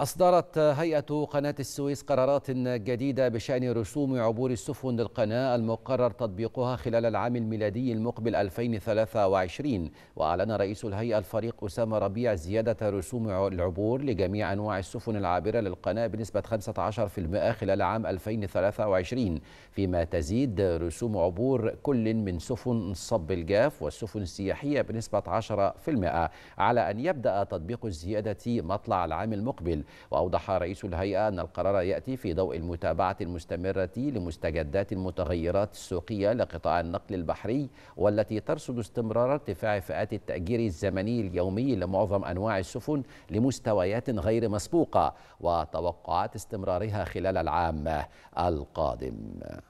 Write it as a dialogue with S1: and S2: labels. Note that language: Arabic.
S1: أصدرت هيئة قناة السويس قرارات جديدة بشأن رسوم عبور السفن للقناة المقرر تطبيقها خلال العام الميلادي المقبل 2023 وأعلن رئيس الهيئة الفريق أسامة ربيع زيادة رسوم العبور لجميع أنواع السفن العابرة للقناة بنسبة 15% خلال عام 2023 فيما تزيد رسوم عبور كل من سفن الصب الجاف والسفن السياحية بنسبة 10% على أن يبدأ تطبيق الزيادة مطلع العام المقبل وأوضح رئيس الهيئة أن القرار يأتي في ضوء المتابعة المستمرة لمستجدات المتغيرات السوقية لقطاع النقل البحري والتي ترصد استمرار ارتفاع فئات التأجير الزمني اليومي لمعظم أنواع السفن لمستويات غير مسبوقة وتوقعات استمرارها خلال العام القادم